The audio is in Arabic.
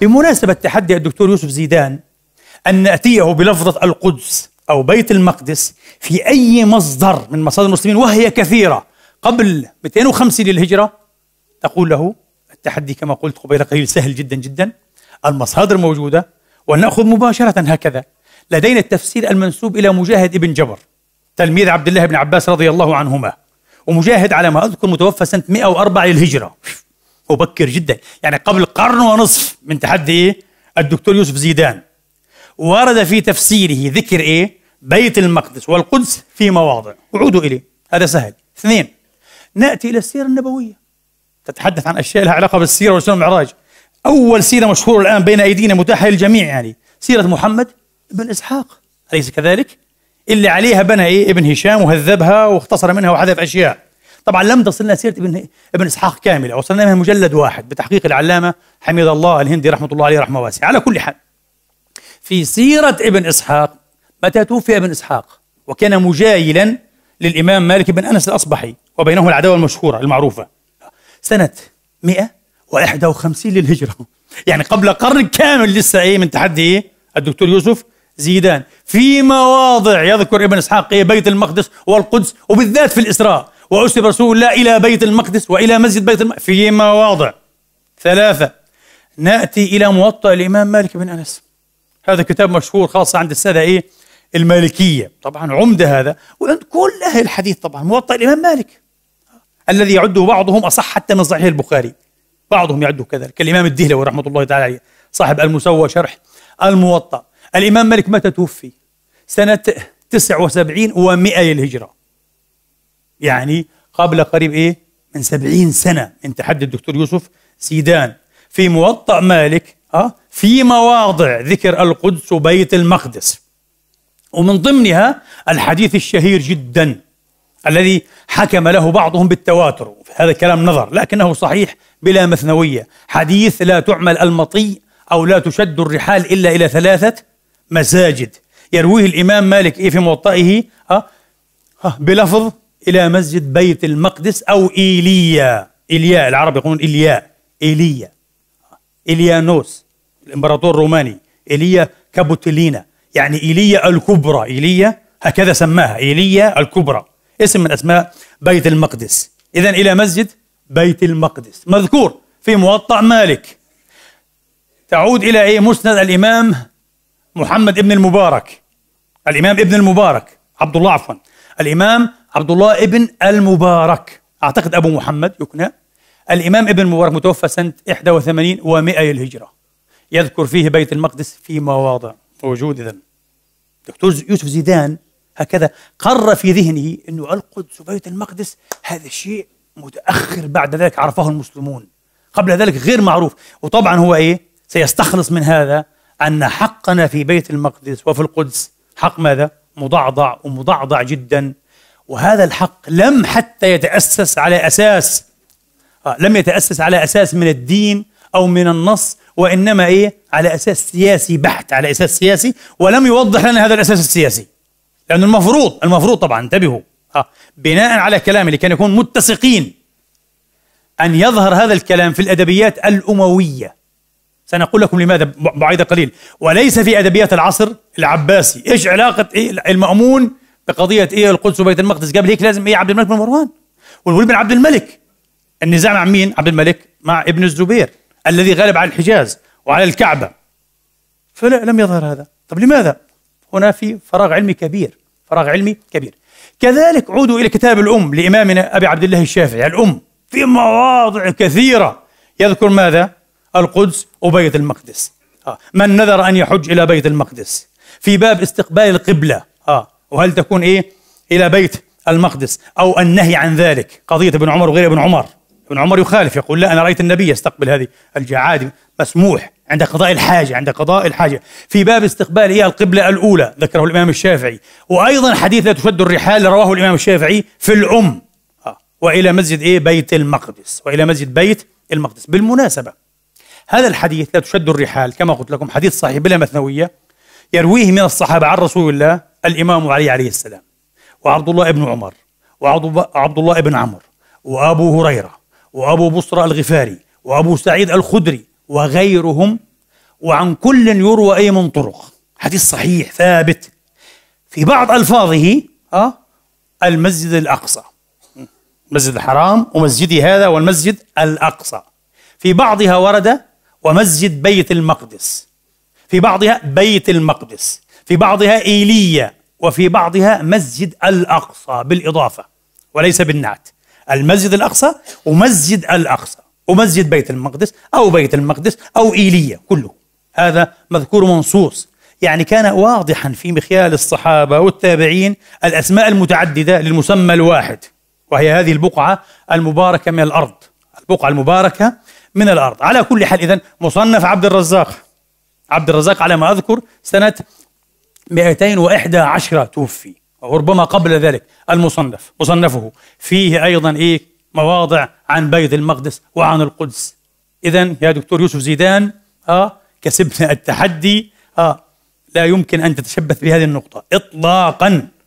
بمناسبة تحدي الدكتور يوسف زيدان أن نأتيه بلفظة القدس أو بيت المقدس في أي مصدر من مصادر المسلمين وهي كثيرة قبل 250 للهجرة تقول له التحدي كما قلت قبيل قليل سهل جدا جدا المصادر موجودة ونأخذ مباشرة هكذا لدينا التفسير المنسوب إلى مجاهد ابن جبر تلميذ عبد الله بن عباس رضي الله عنهما ومجاهد على ما أذكر متوفى سنة 104 للهجرة مبكر جدا يعني قبل قرن ونصف من تحدي الدكتور يوسف زيدان ورد في تفسيره ذكر ايه بيت المقدس والقدس في مواضع وعودوا اليه هذا سهل اثنين ناتي الى السيره النبويه تتحدث عن اشياء لها علاقه بالسيره والسنه والمعراج اول سيره مشهوره الان بين ايدينا متاحه للجميع يعني سيره محمد بن اسحاق اليس كذلك اللي عليها بنى إيه ابن هشام وهذبها واختصر منها وحذف اشياء طبعا لم تصلنا سيره ابن ابن اسحاق كامله وصلنا منها مجلد واحد بتحقيق العلامه حميد الله الهندي رحمه الله عليه رحمه واسعه على كل حال في سيره ابن اسحاق متى توفي ابن اسحاق وكان مجايلا للامام مالك بن انس الاصبحي وبينهما العداوه المشهوره المعروفه سنه 151 للهجره يعني قبل قرن كامل لسه ايه من تحدي ايه الدكتور يوسف زيدان في مواضع يذكر ابن اسحاق بيت المقدس والقدس وبالذات في الاسراء وأسر رسول الله إلى بيت المقدس وإلى مسجد بيت المقدس في مواضع ثلاثة نأتي إلى موطأ الإمام مالك بن أنس هذا كتاب مشهور خاصة عند السادة إيه المالكية طبعا عمدة هذا وعند كل أهل الحديث طبعا موطأ الإمام مالك الذي يعده بعضهم أصح حتى من صحيح البخاري بعضهم يعده كذلك كالإمام الدهلوي رحمة الله تعالى عليه صاحب المسوى شرح الموطأ الإمام مالك متى توفي سنة 79 و100 للهجرة يعني قبل قريب إيه من سبعين سنة من تحدي الدكتور يوسف سيدان في موطأ مالك أه في مواضع ذكر القدس وبيت المقدس ومن ضمنها الحديث الشهير جدا الذي حكم له بعضهم بالتواتر هذا كلام نظر لكنه صحيح بلا مثنوية حديث لا تعمل المطي أو لا تشد الرحال إلا إلى ثلاثة مساجد يرويه الإمام مالك إيه في موطئه آه، آه، بلفظ إلى مسجد بيت المقدس أو إيليا إيليا العرب يقولون إيليا إيليا إيليانوس الإمبراطور الروماني إيليا كابوتلينا يعني إيليا الكبرى إيليا هكذا سماها إيليا الكبرى اسم من أسماء بيت المقدس إذا إلى مسجد بيت المقدس مذكور في موطأ مالك تعود إلى إيه مسند الإمام محمد ابن المبارك الإمام ابن المبارك عبد الله عفوا الإمام عبد الله ابن المبارك أعتقد أبو محمد يكنى الإمام ابن المبارك متوفى سنة 81 و100 للهجرة يذكر فيه بيت المقدس في مواضع موجود إذا دكتور يوسف زيدان هكذا قر في ذهنه أنه القدس وبيت المقدس هذا شيء متأخر بعد ذلك عرفه المسلمون قبل ذلك غير معروف وطبعا هو إيه سيستخلص من هذا أن حقنا في بيت المقدس وفي القدس حق ماذا؟ مضعضع ومضعضع جدا وهذا الحق لم حتى يتأسس على أساس آه، لم يتأسس على أساس من الدين أو من النص وإنما إيه على أساس سياسي بحت على أساس سياسي ولم يوضح لنا هذا الأساس السياسي لأنه المفروض المفروض طبعا انتبهوا آه بناء على كلامي لكي نكون متسقين أن يظهر هذا الكلام في الأدبيات الأموية سنقول لكم لماذا بعيد قليل وليس في أدبيات العصر العباسي إيش علاقة إيه المأمون بقضية إيه القدس وبيت المقدس قبل هيك لازم إيه عبد الملك بن مروان والولد بن عبد الملك النزاع مع مين عبد الملك مع ابن الزبير الذي غلب على الحجاز وعلى الكعبة فلا لم يظهر هذا طب لماذا هنا في فراغ علمي كبير فراغ علمي كبير كذلك عودوا إلى كتاب الأم لإمامنا أبي عبد الله الشافعي الأم في مواضع كثيرة يذكر ماذا القدس وبيت المقدس آه. من نذر أن يحج إلى بيت المقدس في باب استقبال القبلة آه. وهل تكون إيه إلى بيت المقدس أو النهي عن ذلك قضية ابن عمر وغير ابن عمر ابن عمر يخالف يقول لا أنا رأيت النبي يستقبل هذه الجعاد مسموح عند قضاء الحاجة عند قضاء الحاجة في باب استقبال إيه القبلة الأولى ذكره الإمام الشافعي وأيضا حديث لا تشد الرحال رواه الإمام الشافعي في الأم آه. وإلى مسجد إيه بيت المقدس وإلى مسجد بيت المقدس بالمناسبة هذا الحديث لا تشد الرحال كما قلت لكم حديث صحيح بلا مثنوية يرويه من الصحابة عن رسول الله الإمام علي عليه السلام وعبد الله بن عمر وعبد الله بن عمرو وأبو هريرة وأبو بصرة الغفاري وأبو سعيد الخدري وغيرهم وعن كل يروى أي من طرق حديث صحيح ثابت في بعض ألفاظه أه المسجد الأقصى مسجد الحرام ومسجدي هذا والمسجد الأقصى في بعضها ورد ومسجد بيت المقدس في بعضها بيت المقدس في بعضها إيليا وفي بعضها مسجد الأقصى بالإضافة وليس بالنعت المسجد الأقصى ومسجد الأقصى ومسجد بيت المقدس أو بيت المقدس أو إيليا كله هذا مذكور منصوص يعني كان واضحا في مخيال الصحابة والتابعين الأسماء المتعددة للمسمى الواحد وهي هذه البقعة المباركة من الأرض البقعة المباركة من الأرض على كل حال إذا مصنف عبد الرزاق عبد الرزاق على ما أذكر سنة 211 توفي وربما قبل ذلك المصنف مصنفه فيه أيضا إيه مواضع عن بيت المقدس وعن القدس إذا يا دكتور يوسف زيدان آه كسبنا التحدي آه لا يمكن أن تتشبث بهذه النقطة إطلاقا